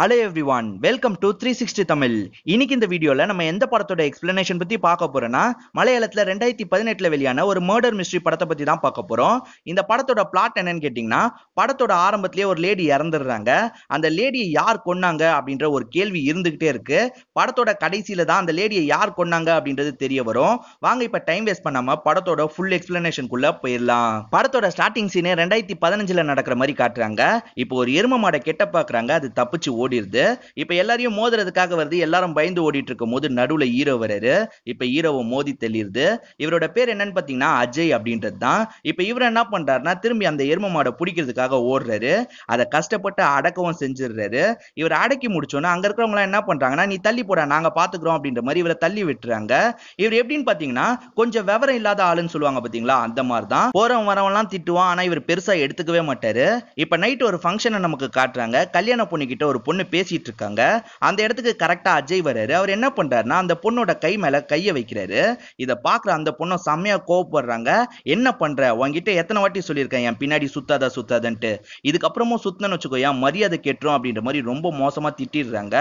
hello everyone welcome to three sixty Tamil இன்னைக்கு இந்த வீடியோவில் நம்ம எந்த படத்தோட எக்ஸ்பிளனேஷன் பற்றி பார்க்க போறோம்னா மலையாளத்தில் ரெண்டாயிரத்தி பதினெட்டில் வெளியான ஒரு மர்டர் மிஸ்ட்ரி படத்தை பற்றி தான் பார்க்க போகிறோம் இந்த படத்தோட பிளாட் என்னன்னு கேட்டிங்கன்னா படத்தோட ஆரம்பத்திலேயே ஒரு லேடி இறந்துடுறாங்க அந்த லேடியை யார் கொன்னாங்க அப்படின்ற ஒரு கேள்வி இருந்துக்கிட்டே இருக்கு படத்தோட கடைசியில் தான் அந்த லேடியை யார் கொன்னாங்க அப்படின்றது தெரிய வரும் வாங்க இப்போ டைம் வேஸ்ட் பண்ணாமல் படத்தோட ஃபுல் எக்ஸ்பிளனேஷனுக்குள்ளே போயிடலாம் படத்தோட ஸ்டார்டிங் சீனே ரெண்டாயிரத்தி பதினஞ்சில் நடக்கிற மாதிரி காட்டுறாங்க இப்போ ஒரு எரும மாடை கெட்ட பார்க்குறாங்க அது தப்பிச்சு ஓடிடுது இப்ப எல்லாரையும் மோதுறதுக்காக வருது எல்லாரும் பயந்து ஓடிட்டு இருக்கும் போது நடுவுல ஈரோ வராரு இப்ப ஹீரோவை மோதி தெளிருது இவரோட பேர் என்னன்னு பாத்தீங்கன்னா அஜய் அப்படின்றது தான் இப்ப இவர் என்ன பண்றாருனா திரும்பி அந்த எரும மாடை பிடிக்கிறதுக்காக ஓடுறாரு அதை கஷ்டப்பட்டு அடக்கவும் செஞ்சிடுறாரு இவர் அடக்கி முடிச்சோன்னா அங்க இருக்கிறவங்க என்ன பண்றாங்கன்னா நீ தள்ளி போட நாங்க பாத்துக்கிறோம் அப்படின்ற மாதிரி இவரை தள்ளி விட்டுறாங்க இவர் எப்படின்னு பாத்தீங்கன்னா கொஞ்சம் விவரம் இல்லாத ஆளுன்னு சொல்லுவாங்க பாத்தீங்களா அந்த மாதிரி தான் போறவன் வரவன்லாம் திட்டுவான் ஆனா இவர் பெருசா எடுத்துக்கவே மாட்டாரு இப்ப நைட் ஒரு ஃபங்க்ஷனை நமக்கு காட்டுறாங்க கல்யாண பொண்ணு ஒரு பொண்ணு பொண்ணு பேசிட்டு இருக்காங்க அந்த இடத்துக்கு கரெக்டா அஜய் வர்றாரு அவர் என்ன பண்றாருன்னா அந்த பொண்ணோட கை மேல கையை வைக்கிறாரு இதை பாக்குற அந்த பொண்ணை செம்மையா கோபப்படுறாங்க என்ன பண்ற உங்ககிட்ட எத்தனை வாட்டி சொல்லியிருக்கேன் என் பின்னாடி சுத்தாத சுத்தாதன்ட்டு இதுக்கப்புறமும் சுத்தன்னு வச்சுக்கோ என் மரியாதை கேட்டுரும் அப்படின்ற மாதிரி ரொம்ப மோசமா திட்டிடுறாங்க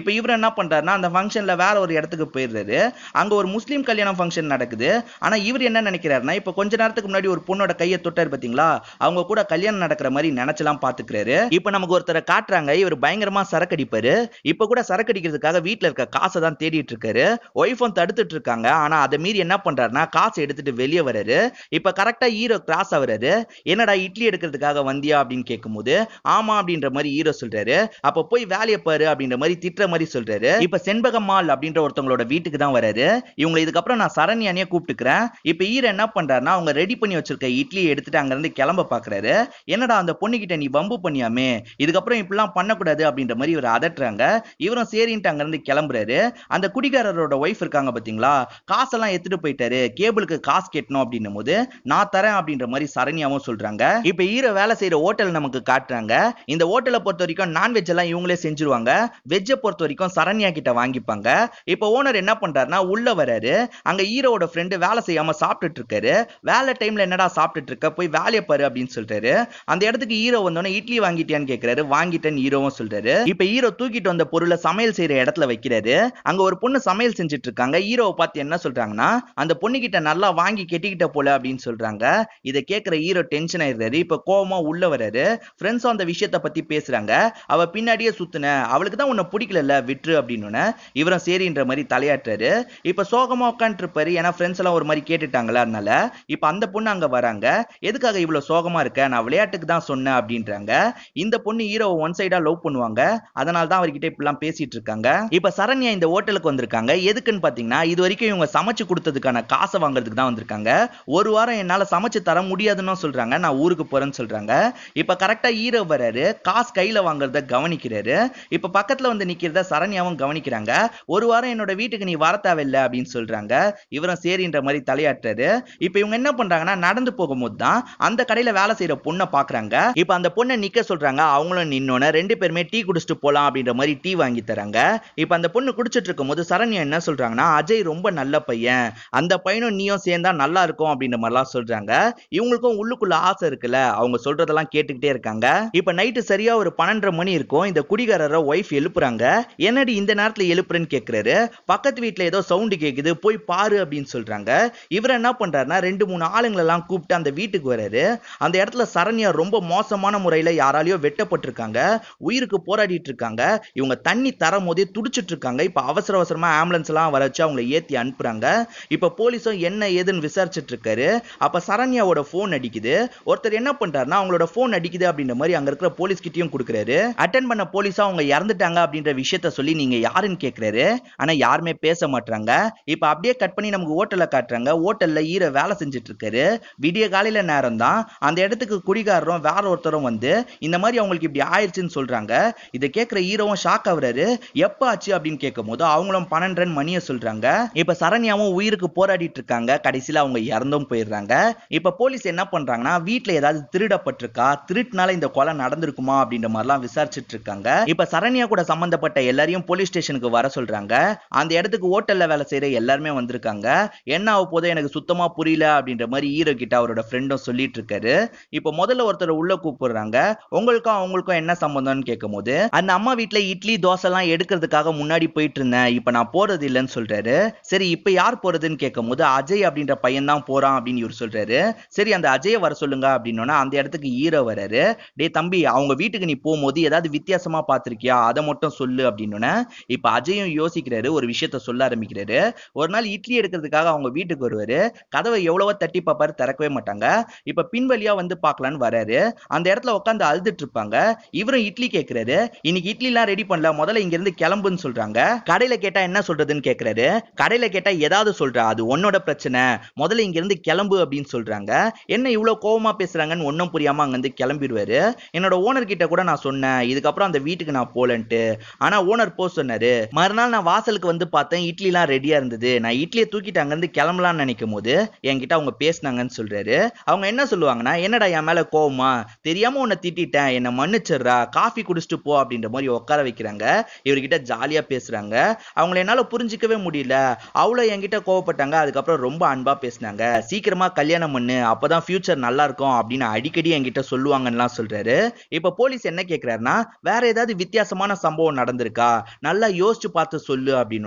இப்ப இவர் என்ன பண்றாருன்னா அந்த ஃபங்க்ஷன்ல வேற ஒரு இடத்துக்கு போயிடுறாரு அங்க ஒரு முஸ்லீம் கல்யாணம் ஃபங்க்ஷன் நடக்குது ஆனா இவர் என்ன நினைக்கிறாருன்னா இப்ப கொஞ்ச நேரத்துக்கு முன்னாடி ஒரு பொண்ணோட கையை தொட்டாரு பாத்தீங்களா அவங்க கூட கல்யாணம் நடக்கிற மாதிரி நினைச்சலாம் பாத்துக்கிறாரு இப்ப நமக்கு ஒருத்தரை காட்டுறாங்க இவர் பயங்கரமா பயங்கரமா சரக்கு அடிப்பாரு இப்ப கூட சரக்கு அடிக்கிறதுக்காக வீட்டுல இருக்க காசை தான் தேடிட்டு இருக்காரு ஒய்ஃபோன் தடுத்துட்டு இருக்காங்க ஆனா அதை மீறி என்ன பண்றாருன்னா காசை எடுத்துட்டு வெளியே வராரு இப்ப கரெக்டா ஹீரோ கிராஸ் ஆகுறாரு என்னடா இட்லி எடுக்கிறதுக்காக வந்தியா அப்படின்னு போது ஆமா அப்படின்ற மாதிரி ஹீரோ சொல்றாரு அப்ப போய் வேலையை பாரு அப்படின்ற மாதிரி திட்டுற மாதிரி சொல்றாரு இப்ப செண்பகம்மாள் மால் அப்படின்ற ஒருத்தவங்களோட வீட்டுக்கு தான் வராரு இவங்க இதுக்கப்புறம் நான் சரண்யானே கூப்பிட்டுக்கிறேன் இப்ப ஹீரோ என்ன பண்றாருன்னா அவங்க ரெடி பண்ணி வச்சிருக்க இட்லியை எடுத்துட்டு அங்க இருந்து கிளம்ப பாக்குறாரு என்னடா அந்த பொண்ணுகிட்ட நீ வம்பு பண்ணியாமே இதுக்கப்புறம் இப்படிலாம் பண்ணக்கூடாது அப்படின்னு அப்படின்ற மாதிரி இவர் அதட்டுறாங்க இவரும் சரின்ட்டு அங்கேருந்து கிளம்புறாரு அந்த குடிகாரரோட ஒய்ஃப் இருக்காங்க பார்த்தீங்களா காசெல்லாம் எடுத்துட்டு போயிட்டாரு கேபிளுக்கு காசு கட்டணும் அப்படின்னும் போது நான் தரேன் அப்படின்ற மாதிரி சரண்யாவும் சொல்றாங்க இப்போ ஹீரோ வேலை செய்யற ஹோட்டல் நமக்கு காட்டுறாங்க இந்த ஹோட்டலை பொறுத்த வரைக்கும் நான்வெஜ் எல்லாம் இவங்களே செஞ்சிருவாங்க வெஜ்ஜை பொறுத்த வரைக்கும் சரண்யா கிட்ட வாங்கிப்பாங்க இப்போ ஓனர் என்ன பண்றாருன்னா உள்ள வராரு அங்க ஹீரோவோட ஃப்ரெண்டு வேலை செய்யாம சாப்பிட்டுட்டு இருக்காரு வேலை டைம்ல என்னடா சாப்பிட்டுட்டு இருக்க போய் வேலையை பாரு அப்படின்னு சொல்றாரு அந்த இடத்துக்கு ஹீரோ வந்தோன்னே இட்லி வாங்கிட்டியான்னு கேட்கிறாரு வாங்கிட்டேன்னு ஹீரோவும் சொல்றாரு வந்துட்டு இப்ப ஹீரோ தூக்கிட்டு வந்த பொருளை சமையல் செய்யற இடத்துல வைக்கிறாரு அங்க ஒரு பொண்ணு சமையல் செஞ்சுட்டு இருக்காங்க ஹீரோவை பார்த்து என்ன சொல்றாங்கன்னா அந்த பொண்ணு கிட்ட நல்லா வாங்கி கெட்டிக்கிட்ட போல அப்படின்னு சொல்றாங்க இதை கேட்கிற ஹீரோ டென்ஷன் ஆயிடுறாரு இப்ப கோபமா உள்ள வராரு ஃப்ரெண்ட்ஸ் அந்த விஷயத்த பத்தி பேசுறாங்க அவ பின்னாடியே சுத்துன அவளுக்கு தான் உன்னை பிடிக்கல விட்டுரு அப்படின்னு இவரும் சரின்ற மாதிரி தலையாட்டுறாரு இப்ப சோகமா உட்காந்துருப்பாரு ஏன்னா ஃப்ரெண்ட்ஸ் எல்லாம் ஒரு மாதிரி கேட்டுட்டாங்களா அதனால இப்ப அந்த பொண்ணு அங்க வராங்க எதுக்காக இவ்வளவு சோகமா இருக்க நான் விளையாட்டுக்கு தான் சொன்னேன் அப்படின்றாங்க இந்த பொண்ணு ஹீரோ ஒன் சைடா லவ் பண்ணுவாங்க அதனால தான் அவர்கிட்ட இப்படிலாம் பேசிட்டு இருக்காங்க இப்ப சரண்யா இந்த ஹோட்டலுக்கு வந்திருக்காங்க எதுக்குன்னு பாத்தீங்கன்னா இது வரைக்கும் இவங்க சமைச்சு கொடுத்ததுக்கான காசை வாங்குறதுக்கு தான் வந்திருக்காங்க ஒரு வாரம் என்னால சமைச்சு தர முடியாதுன்னு சொல்றாங்க நான் ஊருக்கு போறேன்னு சொல்றாங்க இப்ப கரெக்டா ஈரோ வர்றாரு காசு கையில வாங்குறத கவனிக்கிறாரு இப்ப பக்கத்துல வந்து நிக்கிறத சரண்யாவும் கவனிக்கிறாங்க ஒரு வாரம் என்னோட வீட்டுக்கு நீ வர தேவையில்லை அப்படின்னு சொல்றாங்க இவரும் சரின்ற மாதிரி தலையாட்டுறாரு இப்ப இவங்க என்ன பண்றாங்கன்னா நடந்து போகும்போது தான் அந்த கடையில வேலை செய்யற பொண்ணை பாக்குறாங்க இப்ப அந்த பொண்ணை நிக்க சொல்றாங்க அவங்களும் நின்னோன்னு ரெண்டு பேருமே டீ குடிச்சிட்டு போகலாம் அப்படின்ற மாதிரி டீ வாங்கி தராங்க இப்போ அந்த பொண்ணு குடிச்சிட்டு இருக்கும்போது சரண்யா என்ன சொல்கிறாங்கன்னா அஜய் ரொம்ப நல்ல பையன் அந்த பையனும் நீயும் சேர்ந்தா நல்லா இருக்கும் அப்படின்ற மாதிரிலாம் சொல்கிறாங்க இவங்களுக்கும் உள்ளுக்குள்ள ஆசை இருக்குல்ல அவங்க சொல்கிறதெல்லாம் கேட்டுக்கிட்டே இருக்காங்க இப்போ நைட்டு சரியா ஒரு பன்னெண்டரை மணி இருக்கும் இந்த குடிகாரரை ஒய்ஃப் எழுப்புறாங்க என்னடி இந்த நேரத்தில் எழுப்புறேன்னு கேட்குறாரு பக்கத்து வீட்டில் ஏதோ சவுண்டு கேட்குது போய் பாரு அப்படின்னு சொல்கிறாங்க இவர் என்ன பண்ணுறாருன்னா ரெண்டு மூணு ஆளுங்களெல்லாம் கூப்பிட்டு அந்த வீட்டுக்கு வர்றாரு அந்த இடத்துல சரண்யா ரொம்ப மோசமான முறையில் யாராலையோ வெட்டப்பட்டிருக்காங்க உயிருக்கு போகிற போராடிட்டு இருக்காங்க இவங்க தண்ணி தரும் போதே துடிச்சிட்டு இருக்காங்க இப்போ அவசர அவசரமா ஆம்புலன்ஸ் எல்லாம் வர வச்சு அவங்களை ஏற்றி அனுப்புறாங்க இப்போ போலீஸும் என்ன ஏதுன்னு விசாரிச்சுட்டு இருக்காரு அப்போ சரண்யாவோட ஃபோன் அடிக்குது ஒருத்தர் என்ன பண்றாருன்னா அவங்களோட ஃபோன் அடிக்குது அப்படின்ற மாதிரி அங்க இருக்கிற போலீஸ் கிட்டயும் கொடுக்குறாரு அட்டன் பண்ண போலீஸா அவங்க இறந்துட்டாங்க அப்படின்ற விஷயத்த சொல்லி நீங்க யாருன்னு கேக்குறாரு ஆனா யாருமே பேச மாட்டாங்க இப்ப அப்படியே கட் பண்ணி நமக்கு ஹோட்டல்ல காட்டுறாங்க ஹோட்டல்ல ஈர வேலை செஞ்சுட்டு இருக்காரு விடிய காலையில நேரம் தான் அந்த இடத்துக்கு குடிகாரரும் வேற ஒருத்தரும் வந்து இந்த மாதிரி அவங்களுக்கு இப்படி ஆயிடுச்சுன்னு சொல்றாங்க இதை கேட்குற ஹீரோவும் ஷாக் ஆகுறாரு எப்போ ஆச்சு அப்படின்னு கேட்கும் போது அவங்களும் பன்னெண்டு ரன் மணியை சொல்றாங்க இப்போ சரண்யாவும் உயிருக்கு போராடிட்டு இருக்காங்க கடைசியில் அவங்க இறந்தும் போயிடுறாங்க இப்போ போலீஸ் என்ன பண்றாங்கன்னா வீட்டில் ஏதாவது திருடப்பட்டிருக்கா திருட்டுனால இந்த கொலை நடந்திருக்குமா அப்படின்ற மாதிரிலாம் விசாரிச்சுட்டு இருக்காங்க இப்போ சரண்யா கூட சம்பந்தப்பட்ட எல்லாரையும் போலீஸ் ஸ்டேஷனுக்கு வர சொல்றாங்க அந்த இடத்துக்கு ஹோட்டல்ல வேலை செய்யற எல்லாருமே வந்திருக்காங்க என்ன ஆக போதும் எனக்கு சுத்தமா புரியல அப்படின்ற மாதிரி ஹீரோ கிட்ட அவரோட ஃப்ரெண்டும் சொல்லிட்டு இருக்காரு இப்போ முதல்ல ஒருத்தர் உள்ள கூப்பிடுறாங்க உங்களுக்கும் அவங்களுக்கும் என்ன சம்பந்தம்னு கேட்கும் போது அந்த அம்மா வீட்டுல இட்லி தோசை எல்லாம் எடுக்கிறதுக்காக முன்னாடி போயிட்டு இருந்தேன் இப்ப நான் போறது இல்லைன்னு சொல்றாரு சரி இப்ப யார் போறதுன்னு கேட்கும் போது அஜய் அப்படின்ற பையன் தான் போறான் அப்படின்னு இவர் சொல்றாரு சரி அந்த அஜய வர சொல்லுங்க அப்படின்னா அந்த இடத்துக்கு ஈரோ வராரு டே தம்பி அவங்க வீட்டுக்கு நீ போகும்போது ஏதாவது வித்தியாசமா பாத்திருக்கியா அதை மட்டும் சொல்லு அப்படின்னு இப்ப அஜயும் யோசிக்கிறாரு ஒரு விஷயத்த சொல்ல ஆரம்பிக்கிறாரு ஒரு நாள் இட்லி எடுக்கிறதுக்காக அவங்க வீட்டுக்கு வருவாரு கதவை எவ்வளவோ தட்டி பார்ப்பாரு திறக்கவே மாட்டாங்க இப்ப பின்வழியா வந்து பாக்கலான்னு வராரு அந்த இடத்துல உட்காந்து அழுதுட்டு இருப்பாங்க இவரும் இட்லி கேட்கிறாரு இன்னைக்கு இட்லிலாம் ரெடி பண்ணல முதல்ல இங்க இருந்து கிளம்புன்னு சொல்றாங்க கடையில கேட்டா என்ன சொல்றதுன்னு கேக்குறாரு கடையில கேட்டா ஏதாவது சொல்றா அது உன்னோட பிரச்சனை முதல்ல இங்க இருந்து கிளம்பு அப்படின்னு சொல்றாங்க என்ன இவ்வளவு கோவமா பேசுறாங்கன்னு ஒன்னும் புரியாம அங்க இருந்து கிளம்பிடுவாரு என்னோட ஓனர் கிட்ட கூட நான் சொன்னேன் இதுக்கப்புறம் அந்த வீட்டுக்கு நான் போலன்ட்டு ஆனா ஓனர் போ சொன்னாரு மறுநாள் நான் வாசலுக்கு வந்து பார்த்தேன் இட்லிலாம் ரெடியா இருந்தது நான் இட்லியை தூக்கிட்டு அங்க இருந்து கிளம்பலாம்னு நினைக்கும் போது என்கிட்ட அவங்க பேசினாங்கன்னு சொல்றாரு அவங்க என்ன சொல்லுவாங்கன்னா என்னடா என் மேல கோவமா தெரியாம உன்னை திட்டேன் என்ன மன்னிச்சிடுறா காஃபி குடிச்சிட்டு போ அப்படின்ற மாதிரி உட்கார வைக்கிறாங்க இவர்கிட்ட ஜாலியாக பேசுகிறாங்க அவங்கள என்னால் புரிஞ்சிக்கவே முடியல அவ்வளோ என்கிட்ட கோவப்பட்டாங்க அதுக்கப்புறம் ரொம்ப அன்பாக பேசினாங்க சீக்கிரமாக கல்யாணம் பண்ணு அப்போ தான் ஃபியூச்சர் இருக்கும் அப்படின்னு அடிக்கடி என்கிட்ட சொல்லுவாங்கலாம் சொல்கிறாரு இப்போ போலீஸ் என்ன கேட்குறாருன்னா வேற ஏதாவது வித்தியாசமான சம்பவம் நடந்திருக்கா நல்லா யோசிச்சு பார்த்து சொல்லு அப்படின்னு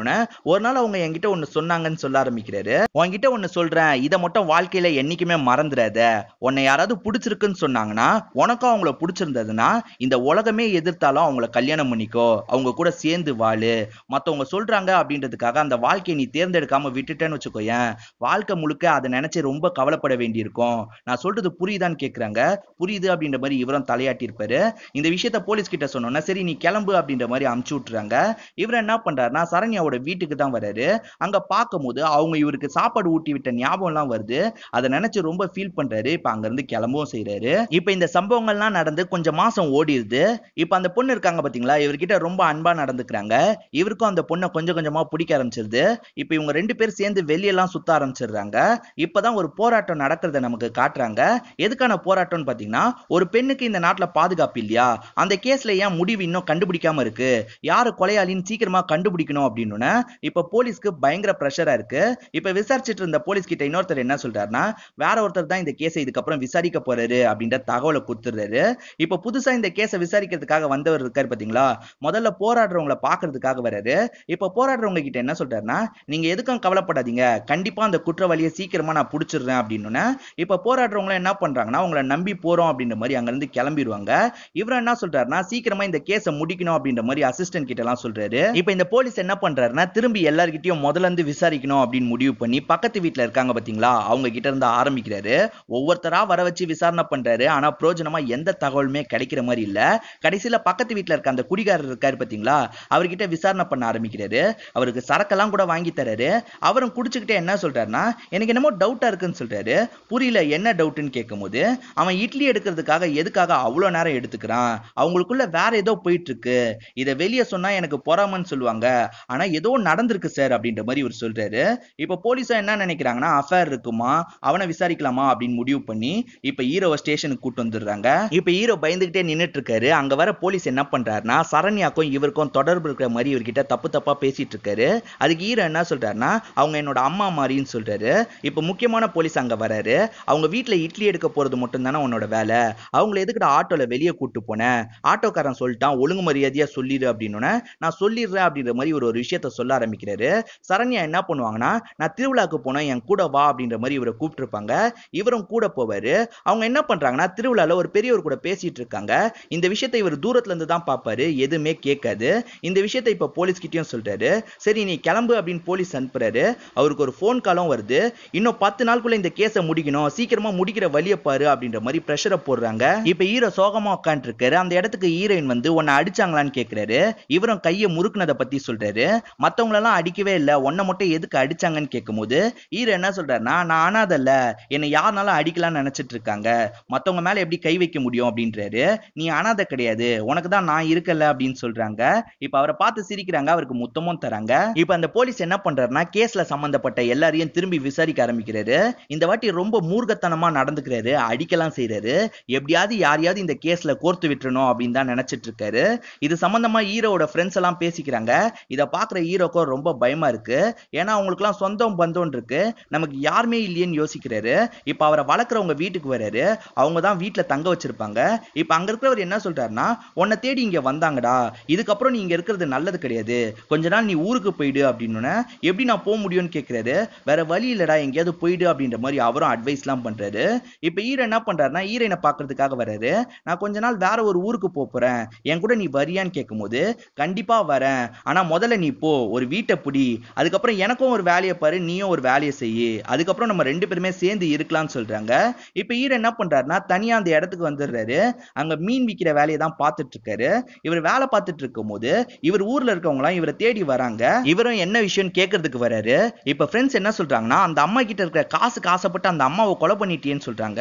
ஒரு நாள் அவங்க என்கிட்ட ஒன்று சொன்னாங்கன்னு சொல்ல ஆரம்பிக்கிறாரு உங்ககிட்ட ஒன்று சொல்கிறேன் இதை மட்டும் வாழ்க்கையில் என்றைக்குமே மறந்துடாத உன்னை யாராவது பிடிச்சிருக்குன்னு சொன்னாங்கன்னா உனக்கும் அவங்கள பிடிச்சிருந்ததுன்னா இந்த உலகமே எதிர்த்தாலும் இருந்தாலும் அவங்கள கல்யாணம் பண்ணிக்கோ அவங்க கூட சேர்ந்து வாழு மற்றவங்க சொல்றாங்க அப்படின்றதுக்காக அந்த வாழ்க்கையை நீ தேர்ந்தெடுக்காம விட்டுட்டேன்னு வச்சுக்கோயேன் வாழ்க்கை முழுக்க அதை நினைச்சு ரொம்ப கவலைப்பட வேண்டியிருக்கும் நான் சொல்றது புரியுதான்னு கேட்குறாங்க புரியுது அப்படின்ற மாதிரி இவரும் தலையாட்டியிருப்பாரு இந்த விஷயத்த போலீஸ் கிட்ட சொன்னோன்னா சரி நீ கிளம்பு அப்படின்ற மாதிரி அமுச்சு விட்டுறாங்க இவர் என்ன பண்றாருன்னா சரண்யாவோட வீட்டுக்கு தான் வர்றாரு அங்க பார்க்கும்போது அவங்க இவருக்கு சாப்பாடு ஊட்டி விட்ட ஞாபகம்லாம் வருது அதை நினைச்சு ரொம்ப ஃபீல் பண்றாரு இப்ப அங்க இருந்து கிளம்பவும் செய்யறாரு இப்ப இந்த சம்பவங்கள்லாம் நடந்து கொஞ்சம் மாசம் ஓடிடுது இப்ப அந்த பொண்ணு இருக்காங்க பாத்தீங்களா இவர்கிட்ட ரொம்ப அன்பா நடந்துக்கிறாங்க இவருக்கும் அந்த பொண்ணை கொஞ்சம் கொஞ்சமா பிடிக்க ஆரம்பிச்சிருது இப்ப இவங்க ரெண்டு பேர் சேர்ந்து வெளியெல்லாம் சுத்த ஆரம்பிச்சிடுறாங்க இப்பதான் ஒரு போராட்டம் நடக்கிறத நமக்கு காட்டுறாங்க எதுக்கான போராட்டம்னு பாத்தீங்கன்னா ஒரு பெண்ணுக்கு இந்த நாட்டுல பாதுகாப்பு இல்லையா அந்த கேஸ்ல ஏன் முடிவு இன்னும் கண்டுபிடிக்காம இருக்கு யாரு கொலையாளின்னு சீக்கிரமா கண்டுபிடிக்கணும் அப்படின்னு இப்ப போலீஸ்க்கு பயங்கர ப்ரெஷரா இருக்கு இப்ப விசாரிச்சுட்டு இருந்த போலீஸ் கிட்ட இன்னொருத்தர் என்ன சொல்றாருன்னா வேற ஒருத்தர் தான் இந்த கேஸை இதுக்கப்புறம் விசாரிக்க போறாரு அப்படின்ற தகவலை கொடுத்துறாரு இப்ப புதுசா இந்த கேஸை விசாரிக்கிறதுக்காக வந்த வந்தவர் இருக்காரு பாத்தீங்களா முதல்ல போராடுறவங்களை பாக்குறதுக்காக வராரு இப்ப போராடுறவங்க கிட்ட என்ன சொல்றாருன்னா நீங்க எதுக்கும் கவலைப்படாதீங்க கண்டிப்பா அந்த குற்றவாளியை சீக்கிரமா நான் புடிச்சிடுறேன் அப்படின்னு இப்ப போராடுறவங்க என்ன பண்றாங்கன்னா உங்களை நம்பி போறோம் அப்படின்ற மாதிரி அங்க இருந்து கிளம்பிடுவாங்க இவர் என்ன சொல்றாருன்னா சீக்கிரமா இந்த கேஸை முடிக்கணும் அப்படின்ற மாதிரி அசிஸ்டன்ட் கிட்ட எல்லாம் சொல்றாரு இப்ப இந்த போலீஸ் என்ன பண்றாருன்னா திரும்பி எல்லார்கிட்டயும் முதல்ல இருந்து விசாரிக்கணும் அப்படின்னு முடிவு பண்ணி பக்கத்து வீட்டுல இருக்காங்க பாத்தீங்களா அவங்க கிட்ட இருந்து ஆரம்பிக்கிறாரு ஒவ்வொருத்தரா வர வச்சு விசாரணை பண்றாரு ஆனா பிரயோஜனமா எந்த தகவலுமே கிடைக்கிற மாதிரி இல்ல கடைசியில பக்கத்து பக்கத்து வீட்டில் இருக்க அந்த குடிகாரர் இருக்காரு பார்த்தீங்களா அவர்கிட்ட விசாரணை பண்ண ஆரம்பிக்கிறாரு அவருக்கு சரக்கெல்லாம் கூட வாங்கி தர்றாரு அவரும் குடிச்சுக்கிட்டே என்ன சொல்றாருன்னா எனக்கு என்னமோ டவுட்டாக இருக்குன்னு சொல்றாரு புரியல என்ன டவுட்டுன்னு கேட்கும்போது அவன் இட்லி எடுக்கிறதுக்காக எதுக்காக அவ்வளோ நேரம் எடுத்துக்கிறான் அவங்களுக்குள்ள வேற ஏதோ போயிட்டு இருக்கு இதை வெளியே சொன்னா எனக்கு பொறாமன்னு சொல்லுவாங்க ஆனா ஏதோ நடந்திருக்கு சார் அப்படின்ற மாதிரி இவர் சொல்றாரு இப்போ போலீஸா என்ன நினைக்கிறாங்கன்னா அஃபேர் இருக்குமா அவனை விசாரிக்கலாமா அப்படின்னு முடிவு பண்ணி இப்போ ஹீரோவை ஸ்டேஷனுக்கு கூட்டு வந்துடுறாங்க இப்போ ஹீரோ பயந்துகிட்டே நின்றுட்டு இருக்காரு அங்க வர போலீஸ் என்ன பண்ணுறாருனா சரண்யாக்கும் இவருக்கும் தொடர்பு இருக்கிற மாதிரி இவர்கிட்ட தப்பு தப்பாக பேசிகிட்டு இருக்காரு அதுக்கு ஈரோ என்ன சொல்கிறாருனா அவங்க என்னோட அம்மா மாதிரின்னு சொல்கிறாரு இப்போ முக்கியமான போலீஸ் அங்கே வராரு அவங்க வீட்டில் இட்லி எடுக்க போகிறது மட்டும்தானே உன்னோட வேலை அவங்கள எதுக்கிட்ட ஆட்டோவில் வெளியே கூப்பிட்டு போனேன் ஆட்டோக்காரன் சொல்லிட்டான் ஒழுங்கு மரியாதையாக சொல்லிடு அப்படின்னோடனே நான் சொல்லிடுறேன் அப்படின்ற மாதிரி ஒரு ஒரு விஷயத்த சொல்ல ஆரம்பிக்கிறாரு சரண்யா என்ன பண்ணுவாங்கன்னா நான் திருவிழாக்கு போனேன் என் கூட வா அப்படின்ற மாதிரி இவரை கூப்பிட்டுருப்பாங்க இவரும் கூட போவார் அவங்க என்ன பண்ணுறாங்கன்னா திருவிழாவில் ஒரு பெரியவர் கூட பேசிகிட்டு இருக்காங்க இந்த விஷயத்தை இவர் தூரத்துலேருந்து வந்து தான் பார்ப்பாரு எதுவுமே கேட்காது இந்த விஷயத்த இப்போ போலீஸ்கிட்டையும் சொல்கிறாரு சரி நீ கிளம்பு அப்படின்னு போலீஸ் அனுப்புறாரு அவருக்கு ஒரு ஃபோன் காலும் வருது இன்னும் பத்து நாளுக்குள்ள இந்த கேஸை முடிக்கணும் சீக்கிரமா முடிக்கிற வழியை பாரு அப்படின்ற மாதிரி ப்ரெஷரை போடுறாங்க இப்போ ஹீரோ சோகமா உட்காந்துருக்காரு அந்த இடத்துக்கு ஹீரோயின் வந்து உன்னை அடிச்சாங்களான்னு கேட்கிறாரு இவரும் கையை முறுக்குனதை பத்தி சொல்றாரு மற்றவங்களெல்லாம் அடிக்கவே இல்லை உன்னை மட்டும் எதுக்கு அடிச்சாங்கன்னு கேட்கும்போது ஹீரோ என்ன சொல்றாருன்னா நான் ஆனாதல்ல என்னை யாருனாலும் அடிக்கலாம்னு நினைச்சிட்டு இருக்காங்க மற்றவங்க மேல எப்படி கை வைக்க முடியும் அப்படின்றாரு நீ அனாத கிடையாது உனக்கு தான் நான் இருக்கல அப்படின்னு சொல்றாங்க இப்ப அவரை பார்த்து சிரிக்கிறாங்க அவருக்கு முத்தமும் தராங்க இப்ப அந்த போலீஸ் என்ன பண்றாருன்னா கேஸ்ல சம்பந்தப்பட்ட எல்லாரையும் திரும்பி விசாரிக்க ஆரம்பிக்கிறாரு இந்த வாட்டி ரொம்ப மூர்க்கத்தனமா நடந்துக்கிறாரு அடிக்கலாம் செய்யறாரு எப்படியாவது யாரையாவது இந்த கேஸ்ல கோர்த்து விட்டுறணும் அப்படின்னு தான் நினைச்சிட்டு இருக்காரு இது சம்பந்தமா ஹீரோட ஃப்ரெண்ட்ஸ் எல்லாம் பேசிக்கிறாங்க இதை பாக்குற ஹீரோக்கும் ரொம்ப பயமா இருக்கு ஏன்னா அவங்களுக்கு எல்லாம் சொந்தம் பந்தம் இருக்கு நமக்கு யாருமே இல்லையேன்னு யோசிக்கிறாரு இப்ப அவரை வளர்க்குறவங்க வீட்டுக்கு வர்றாரு அவங்க தான் வீட்டுல தங்க வச்சிருப்பாங்க இப்ப அங்க இருக்கிறவர் என்ன சொல்றாருன்னா உன்னை தேடி இங்க வந்தாங்கடா இதுக்கப்புறம் நீ இங்க இருக்கிறது நல்லது கிடையாது கொஞ்ச நாள் நீ ஊருக்கு போயிடு அப்படின்னு எப்படி நான் போக முடியும்னு கேட்கறது வேற வழி இல்லடா எங்கேயாவது போயிடு அப்படின்ற மாதிரி அவரும் அட்வைஸ் எல்லாம் பண்றாரு இப்ப ஈர என்ன பண்றாருன்னா ஈரனை பாக்குறதுக்காக வர்றாரு நான் கொஞ்ச நாள் வேற ஒரு ஊருக்கு போறேன் என் கூட நீ வரியான்னு கேட்கும் போது கண்டிப்பா வரேன் ஆனா முதல்ல நீ போ ஒரு வீட்டை புடி அதுக்கப்புறம் எனக்கும் ஒரு வேலையை பாரு நீயும் ஒரு வேலையை செய்யு அதுக்கப்புறம் நம்ம ரெண்டு பேருமே சேர்ந்து இருக்கலாம்னு சொல்றாங்க இப்ப ஈர என்ன பண்றாருன்னா தனியா அந்த இடத்துக்கு வந்துடுறாரு அங்க மீன் விற்கிற வேலையை தான் பார்த்துட்டு இருக்காரு இவர் வேலை பார்த்துட்டு இருக்கும் போது இவர் ஊர்ல இருக்கவங்களாம் இவரை தேடி வராங்க இவரும் என்ன விஷயம் கேட்கறதுக்கு வராரு இப்ப ஃப்ரெண்ட்ஸ் என்ன சொல்றாங்கன்னா அந்த அம்மா கிட்ட இருக்கிற காசுக்கு ஆசைப்பட்டு அந்த அம்மாவை கொலை பண்ணிட்டேன்னு சொல்றாங்க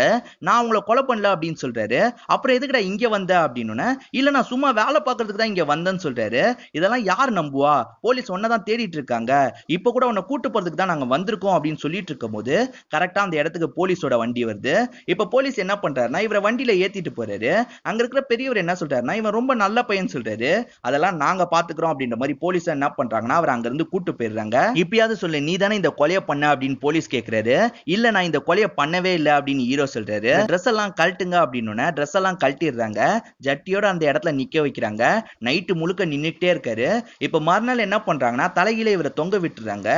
நான் உங்களை கொலை பண்ணல அப்படின்னு சொல்றாரு அப்புறம் எதுக்கடா இங்க வந்த அப்படின்னு இல்ல நான் சும்மா வேலை பார்க்கறதுக்கு தான் இங்க வந்தேன்னு சொல்றாரு இதெல்லாம் யார் நம்புவா போலீஸ் ஒன்னதான் தேடிட்டு இருக்காங்க இப்ப கூட உன்னை கூட்டு போறதுக்கு தான் நாங்க வந்திருக்கோம் அப்படின்னு சொல்லிட்டு இருக்கும் போது கரெக்டா அந்த இடத்துக்கு போலீஸோட வண்டி வருது இப்ப போலீஸ் என்ன பண்றாருன்னா இவரை வண்டியில ஏத்திட்டு போறாரு அங்க இருக்கிற பெரியவர் என்ன சொல்றாருன்னா இவன் ரொம்ப நல்ல பையன் சொல்றாரு அதெல்லாம் நாங்க பாத்துக்கிறோம் அப்படின்ற மாதிரி போலீஸ் என்ன பண்றாங்கன்னா அவர் அங்க இருந்து கூட்டு போயிடுறாங்க இப்பயாவது சொல்லு நீ தானே இந்த கொலைய பண்ண அப்படின்னு போலீஸ் கேக்குறாரு இல்ல நான் இந்த கொலையை பண்ணவே இல்லை அப்படின்னு ஹீரோ சொல்றாரு ட்ரெஸ் எல்லாம் கழட்டுங்க அப்படின்னு ட்ரெஸ் எல்லாம் கழட்டிடுறாங்க ஜட்டியோட அந்த இடத்துல நிக்க வைக்கிறாங்க நைட்டு முழுக்க நின்றுட்டே இருக்காரு இப்ப மறுநாள் என்ன பண்றாங்கன்னா தலையில இவரை தொங்க விட்டுறாங்க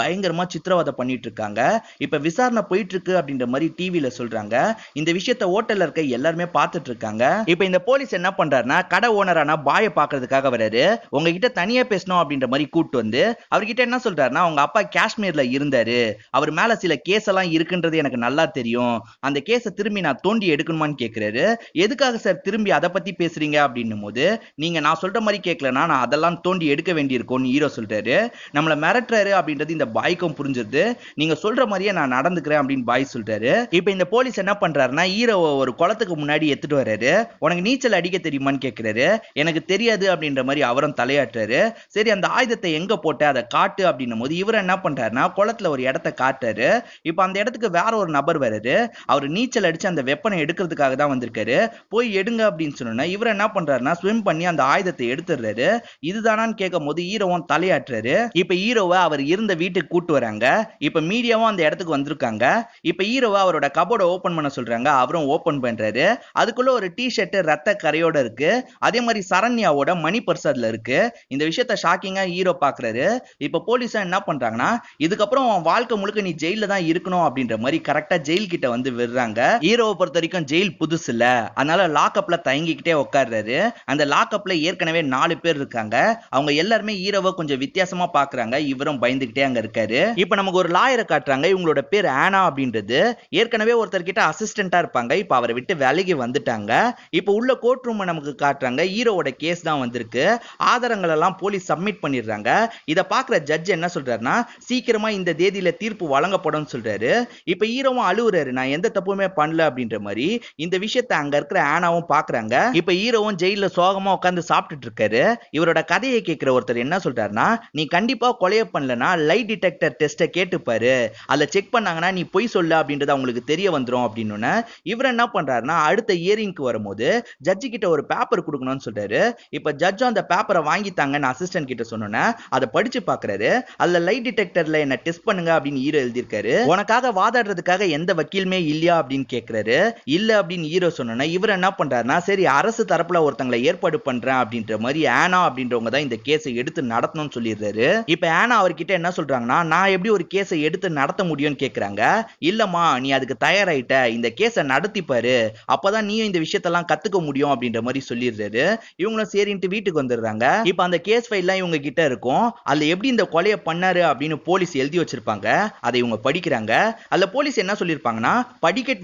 பயங்கரமா சித்திரவதை பண்ணிட்டு இருக்காங்க இப்ப விசாரணை போயிட்டு இருக்கு அப்படின்ற மாதிரி டிவியில சொல்றாங்க இந்த விஷயத்த ஓட்டல்ல இருக்க எல்லாருமே பார்த்துட்டு இருக்காங்க இப்ப இந்த போலீஸ் என்ன பண்றாருன்னா கடை ஓனரான பாயை பாக்குறதுக்காக வராரு உங்ககிட்ட தனியா பேசணும் அப்படின்ற மாதிரி கூட்டு வந்து அவர்கிட்ட என்ன சொல்றாருன்னா உங்க அப்பா காஷ்மீர்ல இருந்தாரு அவர் மேல சில கேஸ் எல்லாம் இருக்குன்றது எனக்கு நல்லா தெரியும் அந்த கேஸை திரும்பி நான் தோண்டி எடுக்கணுமான்னு கேட்கிறாரு எதுக்காக சார் திரும்பி அதை பத்தி பேசுறீங்க அப்படின்னும் போது நீங்க நான் சொல்ற மாதிரி கேட்கலன்னா நான் அதெல்லாம் தோண்டி எடுக்க வேண்டியிருக்கோம்னு ஹீரோ சொல்றாரு நம்மள மிரட்டுறாரு அப்படின்றது இந்த பாய்க்கும் புரிஞ்சிருது நீங்க சொல்ற மாதிரியே நான் நடந்துக்கிறேன் அப்படின்னு பாய் சொல்றாரு இப்ப இந்த போலீஸ் என்ன பண்றாருன்னா ஹீரோவை ஒரு குளத்துக்கு முன்னாடி எடுத்துட்டு வர்றாரு உனக்கு நீச்சல் அடிக்க தெரியுமான்னு கேட்க கேட்கிறாரு எனக்கு தெரியாது அப்படின்ற மாதிரி அவரும் தலையாட்டுறாரு சரி அந்த ஆயுதத்தை எங்க போட்ட அதை காட்டு அப்படின்னும் போது இவர் என்ன பண்றாருன்னா குளத்துல ஒரு இடத்த காட்டுறாரு இப்ப அந்த இடத்துக்கு வேற ஒரு நபர் வர்றாரு அவர் நீச்சல் அடிச்சு அந்த வெப்பனை எடுக்கிறதுக்காக தான் வந்திருக்காரு போய் எடுங்க அப்படின்னு சொன்னா இவர் என்ன பண்றாருன்னா ஸ்விம் பண்ணி அந்த ஆயுதத்தை எடுத்துடுறாரு இதுதானான்னு கேட்கும் போது ஈரோவும் தலையாட்டுறாரு இப்ப ஈரோவை அவர் இருந்த வீட்டுக்கு கூட்டு வராங்க இப்ப மீடியாவும் அந்த இடத்துக்கு வந்திருக்காங்க இப்ப ஈரோவை அவரோட கபோர்டை ஓபன் பண்ண சொல்றாங்க அவரும் ஓபன் பண்றாரு அதுக்குள்ள ஒரு டி ஷர்ட் ரத்த கரையோட இருக்கு அதே மாதிரி சரண்யாவோட மணி பர்ஸ் அதுல இருக்கு இந்த விஷயத்த ஷாக்கிங்கா ஹீரோ பாக்குறாரு இப்ப போலீஸா என்ன பண்றாங்கன்னா இதுக்கப்புறம் வாழ்க்கை முழுக்க நீ ஜெயில தான் இருக்கணும் அப்படின்ற மாதிரி கரெக்டா ஜெயில் கிட்ட வந்து விடுறாங்க ஹீரோவை பொறுத்த வரைக்கும் ஜெயில் புதுசு இல்ல அதனால லாக்அப்ல தயங்கிக்கிட்டே உட்காடுறாரு அந்த லாக்அப்ல ஏற்கனவே நாலு பேர் இருக்காங்க அவங்க எல்லாருமே ஹீரோவை கொஞ்சம் வித்தியாசமா பாக்குறாங்க இவரும் பயந்துகிட்டே அங்க இருக்காரு இப்ப நமக்கு ஒரு லாயரை காட்டுறாங்க இவங்களோட பேர் ஆனா அப்படின்றது ஏற்கனவே ஒருத்தர் கிட்ட அசிஸ்டண்டா இருப்பாங்க இப்ப அவரை விட்டு விலகி வந்துட்டாங்க இப்ப உள்ள கோர்ட் ரூம் நமக்கு காட்டுறாங்க ஹீரோவோட கேஸ் தான் வந்திருக்கு ஆதாரங்கள் எல்லாம் போலீஸ் சப்மிட் பண்ணிடுறாங்க இதை பார்க்குற ஜட்ஜ் என்ன சொல்றாருன்னா சீக்கிரமா இந்த தேதியில தீர்ப்பு வழங்கப்படும் சொல்றாரு இப்போ ஹீரோவும் அழுகுறாரு நான் எந்த தப்புமே பண்ணல அப்படின்ற மாதிரி இந்த விஷயத்தை அங்க இருக்கிற ஆனாவும் பாக்குறாங்க இப்போ ஹீரோவும் ஜெயில சோகமா உட்காந்து சாப்பிட்டுட்டு இருக்காரு இவரோட கதையை கேட்கிற ஒருத்தர் என்ன சொல்றாருன்னா நீ கண்டிப்பா கொலையை பண்ணலனா லைட் டிடெக்டர் டெஸ்ட்டை கேட்டுப்பாரு அதில் செக் பண்ணாங்கன்னா நீ பொய் சொல்லு அப்படின்றது அவங்களுக்கு தெரிய வந்துடும் அப்படின்னு இவர் என்ன பண்றாருன்னா அடுத்த இயரிங்க்கு வரும்போது ஜட்ஜு கிட்ட ஒரு பேப்பர் கொடுக்கணும்னு சொல்றாரு இப்ப ஜட்ஜ் அந்த பேப்பரை வாங்கித்தாங்கன்னு அசிஸ்டன்ட் கிட்ட சொன்னோன்னே அதை படிச்சு பாக்குறாரு அதுல லைட் டிடெக்டர்ல என்ன டெஸ்ட் பண்ணுங்க அப்படின்னு ஹீரோ எழுதியிருக்காரு உனக்காக வாதாடுறதுக்காக எந்த வக்கீலுமே இல்லையா அப்படின்னு கேட்கிறாரு இல்ல அப்படின்னு ஹீரோ சொன்னோன்னா இவர் என்ன பண்றாருன்னா சரி அரசு தரப்புல ஒருத்தங்களை ஏற்பாடு பண்றேன் அப்படின்ற மாதிரி ஆனா அப்படின்றவங்க தான் இந்த கேஸை எடுத்து நடத்தணும்னு சொல்லிடுறாரு இப்ப ஆனா அவர்கிட்ட என்ன சொல்றாங்கன்னா நான் எப்படி ஒரு கேஸை எடுத்து நடத்த முடியும்னு கேக்குறாங்க இல்லம்மா நீ அதுக்கு தயாராயிட்ட இந்த கேஸை நடத்திப்பாரு அப்பதான் நீயும் இந்த விஷயத்தெல்லாம் கத்துக்க முடியும் அப்படின்ற மாதிரி சொல்லி சொல்லிடுறாரு இவங்களும் வீட்டுக்கு வந்துடுறாங்க அந்த கேஸ் இவங்க கிட்ட இருக்கும் அதுல எப்படி இந்த கொலையை பண்ணாரு அப்படின்னு போலீஸ் எழுதி வச்சிருப்பாங்க அதை இவங்க படிக்கிறாங்க அதுல போலீஸ் என்ன சொல்லியிருப்பாங்கன்னா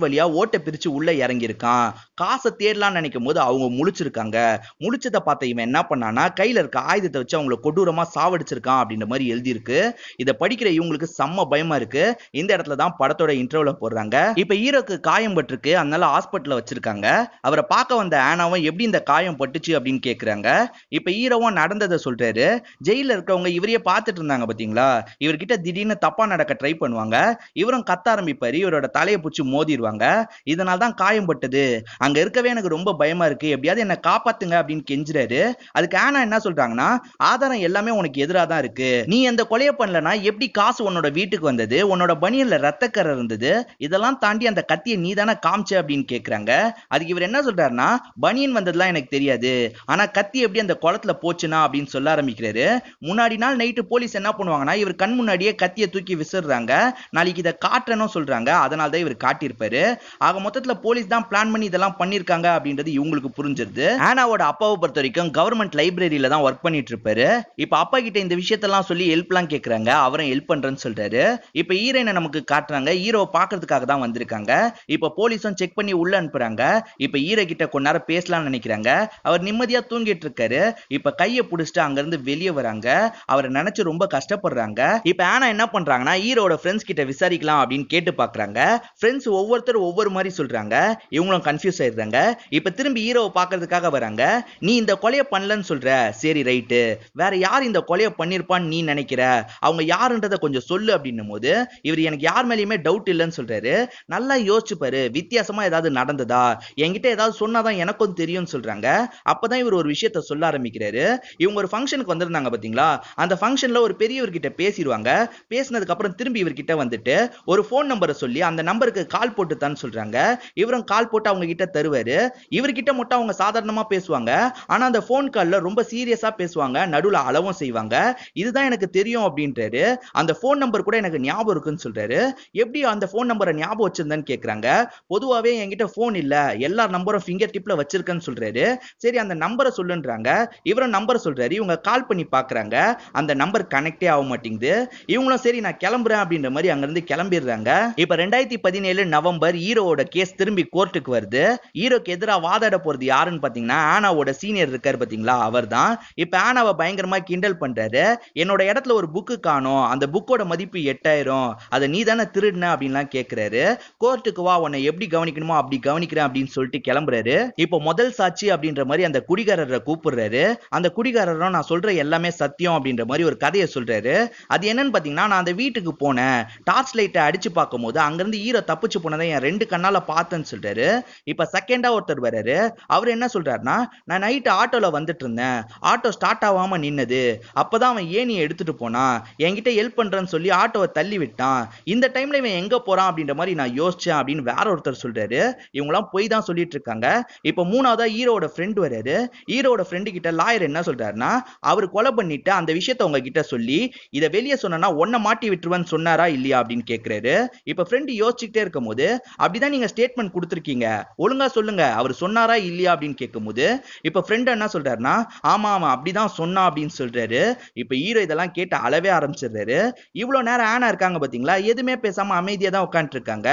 வழியா ஓட்ட பிரிச்சு உள்ள இறங்கியிருக்கான் காசை தேடலாம்னு நினைக்கும் போது அவங்க முழிச்சிருக்காங்க முழிச்சதை பார்த்த இவன் என்ன பண்ணானா கையில இருக்க ஆயுதத்தை வச்சு அவங்கள கொடூரமா சாவடிச்சிருக்கான் அப்படின்ற மாதிரி எழுதியிருக்கு இதை படிக்கிற இவங்களுக்கு செம்ம பயமா இருக்கு இந்த இடத்துல தான் படத்தோட இன்டர்வியூல போடுறாங்க இப்ப ஈரோக்கு காயம் பட்டிருக்கு அதனால ஹாஸ்பிட்டல் வச்சிருக்காங்க அவரை பார்க்க வந்த ஆனாவும் எப்படி இந்த காயம் பட்டுச்சு அப்படின்னு கேட்குறாங்க இப்போ ஈரவம் நடந்ததை சொல்றாரு ஜெயிலில் இருக்கவங்க இவரையே பார்த்துட்டு இருந்தாங்க பார்த்தீங்களா இவர்கிட்ட திடீர்னு தப்பா நடக்க ட்ரை பண்ணுவாங்க இவரும் கத்த ஆரம்பிப்பார் இவரோட தலையை பிடிச்சி மோதிடுவாங்க இதனால தான் காயம் பட்டது அங்கே இருக்கவே எனக்கு ரொம்ப பயமா இருக்கு எப்படியாவது என்னை காப்பாத்துங்க அப்படின்னு கெஞ்சுறாரு அதுக்கு ஆனா என்ன சொல்றாங்கன்னா ஆதாரம் எல்லாமே உனக்கு எதிராக தான் இருக்கு நீ எந்த கொலையை பண்ணலனா எப்படி காசு உன்னோட வீட்டுக்கு வந்தது உன்னோட பனியல்ல ரத்தக்கரை இருந்தது இதெல்லாம் தாண்டி அந்த கத்தியை நீ தானே காமிச்ச அப்படின்னு கேட்குறாங்க அதுக்கு இவர் என்ன சொல்றாருன்னா பனியன் வந்ததுலாம் எனக்கு தெரியாது ஆனா கத்தி எப்படி அந்த குளத்துல போச்சுனா அப்படின்னு சொல்ல ஆரம்பிக்கிறாரு முன்னாடி நாள் நைட்டு போலீஸ் என்ன பண்ணுவாங்கன்னா இவர் கண் முன்னாடியே கத்தியை தூக்கி விசிடுறாங்க நாளைக்கு இதை காட்டுறேன்னு சொல்றாங்க அதனால தான் இவர் காட்டியிருப்பாரு ஆக மொத்தத்துல போலீஸ் தான் பிளான் பண்ணி இதெல்லாம் பண்ணிருக்காங்க அப்படின்றது இவங்களுக்கு புரிஞ்சிருது ஆனாவோட அப்பாவை பொறுத்த வரைக்கும் கவர்மெண்ட் லைப்ரரியில தான் ஒர்க் பண்ணிட்டு இருப்பாரு இப்ப அப்பா கிட்ட இந்த விஷயத்தெல்லாம் சொல்லி ஹெல்ப்லாம் கேட்கறாங்க அவரும் ஹெல்ப் பண்றேன்னு சொல்றாரு இப்ப ஹீரோயினை நமக்கு காட்டுறாங்க ஹீரோ பாக்குறதுக்காக தான் வந்திருக்காங்க இப்ப போலீஸும் செக் பண்ணி உள்ள அனுப்புறாங்க இப்ப ஹீரோ கிட்ட கொண்டாட பேசலாம்னு நினைக்கிறாங்க அவர் நிம்மதியா தூங்கிட்டு இருக்காரு இப்ப கையை புடிச்சிட்டு அங்க இருந்து வெளியே வராங்க அவரை நினைச்சு ரொம்ப கஷ்டப்படுறாங்க இப்ப ஆனா என்ன பண்றாங்கன்னா ஹீரோட ஃப்ரெண்ட்ஸ் கிட்ட விசாரிக்கலாம் அப்படின்னு கேட்டு பாக்குறாங்க ஃப்ரெண்ட்ஸ் ஒவ்வொருத்தர் ஒவ்வொரு மாதிரி சொல்றாங்க இவங்களும் கன்ஃபியூஸ் ஆயிடுறாங்க இப்ப திரும்பி ஹீரோவை பாக்குறதுக்காக வராங்க நீ இந்த கொலையை பண்ணலன்னு சொல்ற சரி ரைட்டு வேற யார் இந்த கொலையை பண்ணிருப்பான்னு நீ நினைக்கிற அவங்க யாருன்றத கொஞ்சம் சொல்லு அப்படின்னும் போது இவர் எனக்கு யார் மேலயுமே டவுட் இல்லைன்னு சொல்றாரு நல்லா யோசிச்சு பாரு வித்தியாசமா ஏதாவது நடந்ததா என்கிட்ட ஏதாவது சொன்னாதான் எனக்கும் தெரியும்னு சொல்றாங்க வராங்க அப்பதான் இவர் ஒரு விஷயத்த சொல்ல ஆரம்பிக்கிறாரு இவங்க ஒரு ஃபங்க்ஷனுக்கு வந்திருந்தாங்க பாத்தீங்களா அந்த ஃபங்க்ஷன்ல ஒரு பெரியவர்கிட்ட பேசிடுவாங்க பேசினதுக்கு அப்புறம் திரும்பி இவர்கிட்ட வந்துட்டு ஒரு ஃபோன் நம்பரை சொல்லி அந்த நம்பருக்கு கால் போட்டு தான் சொல்றாங்க இவரும் கால் போட்டு அவங்க கிட்ட தருவாரு இவர்கிட்ட மட்டும் அவங்க சாதாரணமா பேசுவாங்க ஆனா அந்த ஃபோன் கால்ல ரொம்ப சீரியஸா பேசுவாங்க நடுவுல அளவும் செய்வாங்க இதுதான் எனக்கு தெரியும் அப்படின்றாரு அந்த ஃபோன் நம்பர் கூட எனக்கு ஞாபகம் இருக்குன்னு சொல்றாரு எப்படி அந்த ஃபோன் நம்பரை ஞாபகம் வச்சிருந்தேன்னு கேக்குறாங்க பொதுவாகவே என்கிட்ட ஃபோன் இல்லை எல்லா நம்பரும் ஃபிங்கர் டிப்ல வச்சிருக்கேன்னு சொல்றாரு சரி அந்த நம்பரை சொல்லுன்றாங்க இவரும் நம்பர் சொல்றாரு இவங்க கால் பண்ணி பாக்குறாங்க அந்த நம்பர் கனெக்டே ஆக மாட்டேங்குது இவங்களும் சரி நான் கிளம்புறேன் அப்படின்ற மாதிரி அங்கிருந்து கிளம்பிடுறாங்க இப்ப ரெண்டாயிரத்தி பதினேழு நவம்பர் ஈரோவோட கேஸ் திரும்பி கோர்ட்டுக்கு வருது ஈரோக்கு எதிராக வாதாட போறது யாருன்னு பாத்தீங்கன்னா ஆனாவோட சீனியர் இருக்காரு பாத்தீங்களா அவர் தான் இப்ப ஆனாவை பயங்கரமா கிண்டல் பண்றாரு என்னோட இடத்துல ஒரு புக்கு காணும் அந்த புக்கோட மதிப்பு எட்டாயிரம் அதை நீ தானே திருடுன அப்படின்லாம் கேட்கிறாரு கோர்ட்டுக்கு வா உன்னை எப்படி கவனிக்கணுமோ அப்படி கவனிக்கிறேன் அப்படின்னு சொல்லிட்டு கிளம்புறாரு இப்போ முதல் சாட்சி அப்படின்ற மாதிரி அந்த குடிகாரரை கூப்பிடுறாரு அந்த குடிகாரரும் நான் சொல்ற எல்லாமே சத்தியம் அப்படின்ற மாதிரி ஒரு கதையை சொல்றாரு அது என்னன்னு பாத்தீங்கன்னா நான் அந்த வீட்டுக்கு போனேன் டார்ச் லைட்டை அடிச்சு பார்க்கும் போது அங்கிருந்து ஈரோ தப்பிச்சு போனதை என் ரெண்டு கண்ணால பார்த்தேன்னு சொல்றாரு இப்ப செகண்டா ஒருத்தர் வர்றாரு அவர் என்ன சொல்றாருன்னா நான் நைட்டு ஆட்டோல வந்துட்டு இருந்தேன் ஆட்டோ ஸ்டார்ட் ஆகாம நின்னது அப்பதான் அவன் ஏனியை எடுத்துட்டு போனான் என்கிட்ட ஹெல்ப் பண்றேன்னு சொல்லி ஆட்டோவை தள்ளி விட்டான் இந்த டைம்ல இவன் எங்க போறான் அப்படின்ற மாதிரி நான் யோசிச்சேன் அப்படின்னு வேற ஒருத்தர் சொல்றாரு இவங்களாம் போய் தான் சொல்லிட்டு இருக்காங்க இப்ப மூணாவதா ஹீரோட ஃப்ரெண்ட் வர்றாரு ஹீரோட ஃப்ரெண்டு கிட்ட லாயர் என்ன சொல்றாருன்னா அவர் கொலை பண்ணிட்டு அந்த விஷயத்த உங்ககிட்ட சொல்லி இதை வெளியே சொன்னா ஒன்ன மாட்டி விட்டுருவேன்னு சொன்னாரா இல்லையா அப்படின்னு கேட்கிறாரு இப்ப ஃப்ரெண்டு யோசிச்சுட்டே இருக்கும் போது அப்படிதான் நீங்க ஸ்டேட்மெண்ட் கொடுத்துருக்கீங்க ஒழுங்கா சொல்லுங்க அவர் சொன்னாரா இல்லையா அப்படின்னு கேட்கும் போது இப்ப ஃப்ரெண்ட் என்ன சொல்றாருன்னா ஆமா ஆமா அப்படிதான் சொன்னா அப்படின்னு சொல்றாரு இப்ப ஹீரோ இதெல்லாம் கேட்டு அளவே ஆரம்பிச்சிடுறாரு இவ்வளவு நேரம் ஆனா இருக்காங்க பாத்தீங்களா எதுவுமே பேசாம அமைதியா தான் உட்காந்துட்டு இருக்காங்க